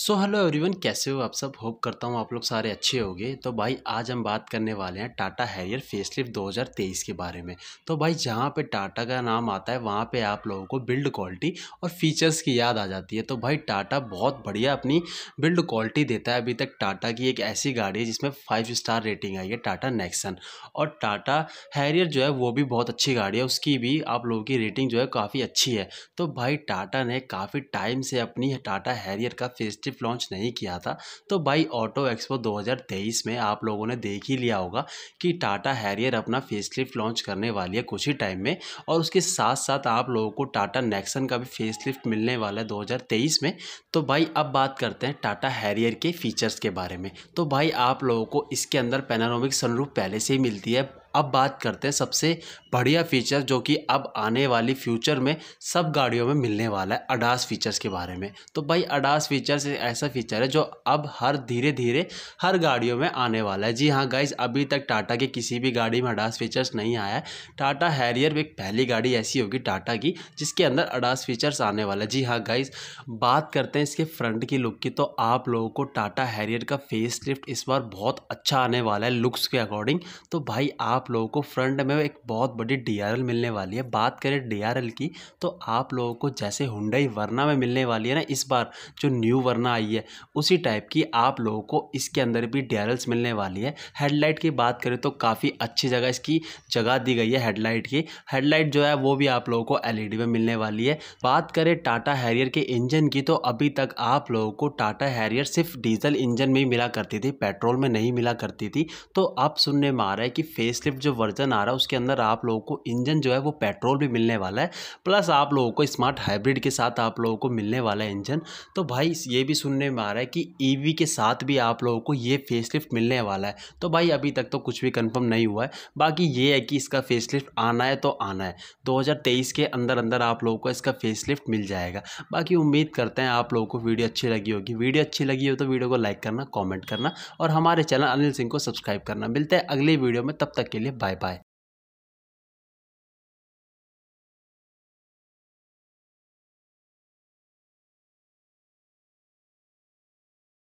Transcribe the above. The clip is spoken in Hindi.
सो हेलो एवरीवन कैसे हो आप सब होप करता हूँ आप लोग सारे अच्छे होंगे तो भाई आज हम बात करने वाले हैं टाटा हैरियर फेसलिफ्ट 2023 के बारे में तो भाई जहाँ पे टाटा का नाम आता है वहाँ पे आप लोगों को बिल्ड क्वालिटी और फीचर्स की याद आ जाती है तो भाई टाटा बहुत बढ़िया अपनी बिल्ड क्वालिटी देता है अभी तक टाटा की एक ऐसी गाड़ी है जिसमें फाइव स्टार रेटिंग आई है टाटा नेक्सन और टाटा हैरियर जो है वो भी बहुत अच्छी गाड़ी है उसकी भी आप लोगों की रेटिंग जो है काफ़ी अच्छी है तो भाई टाटा ने काफ़ी टाइम से अपनी टाटा हैरियर का फेस स्ट्रिप लॉन्च नहीं किया था तो बाई ऑटो एक्सपो 2023 में आप लोगों ने देख ही लिया होगा कि टाटा हैरियर अपना फेसलिफ्ट लॉन्च करने वाली है कुछ ही टाइम में और उसके साथ साथ आप लोगों को टाटा नेक्सन का भी फेसलिफ्ट मिलने वाला है दो में तो भाई अब बात करते हैं टाटा हैरियर के फीचर्स के बारे में तो भाई आप लोगों को इसके अंदर पेनानोमिक सनरूफ पहले से ही मिलती है अब बात करते हैं सबसे बढ़िया फीचर जो कि अब आने वाली फ्यूचर में सब गाड़ियों में मिलने वाला है अडास फीचर्स के बारे में तो भाई अडास फीचर्स ऐसा फीचर है जो अब हर धीरे धीरे हर गाड़ियों में आने वाला है जी हाँ गाइज अभी तक टाटा की किसी भी गाड़ी में अडास फीचर्स नहीं आया है टाटा हैरियर एक पहली गाड़ी ऐसी होगी टाटा की जिसके अंदर अडास फीचर्स आने वाला है जी हाँ गाइज बात करते हैं इसके फ्रंट की लुक की तो आप लोगों को टाटा हैरियर का फेस लिफ्ट इस बार बहुत अच्छा आने वाला है लुक्स के अकॉर्डिंग तो भाई आप आप लोगों को फ्रंट में एक बहुत बड़ी डी मिलने वाली है बात करें डी की तो आप लोगों को जैसे हुंडई वरना में मिलने वाली है ना इस बार जो न्यू वरना आई है उसी टाइप की आप लोगों को इसके अंदर भी डी मिलने वाली है हेडलाइट की बात करें तो काफ़ी अच्छी जगह इसकी जगह दी गई है हेडलाइट की हेडलाइट जो है वो भी आप लोगों को एल e में मिलने वाली है बात करें टाटा हैरियर के इंजन की तो अभी तक आप लोगों को टाटा हैरियर सिर्फ डीजल इंजन में ही मिला करती थी पेट्रोल में नहीं मिला करती थी तो अब सुनने में आ रहा है कि फेस फिफ्थ जो वर्जन आ रहा है उसके अंदर आप लोगों को इंजन जो है वो पेट्रोल भी मिलने वाला है प्लस आप लोगों को स्मार्ट हाइब्रिड के साथ आप लोगों को मिलने वाला है इंजन तो भाई ये भी सुनने में आ रहा है कि ईवी e के साथ भी आप लोगों को ये फेस मिलने वाला है तो भाई अभी तक तो कुछ भी कंफर्म नहीं हुआ है बाकी ये है कि इसका फेस आना है तो आना है दो के अंदर अंदर आप लोगों को इसका फेस मिल जाएगा बाकी उम्मीद करते हैं आप लोगों को वीडियो अच्छी लगी होगी वीडियो अच्छी लगी हो तो वीडियो को लाइक करना कॉमेंट करना और हमारे चैनल अनिल सिंह को सब्सक्राइब करना मिलते हैं अगले वीडियो में तब तक के लिए लिए बाय बाय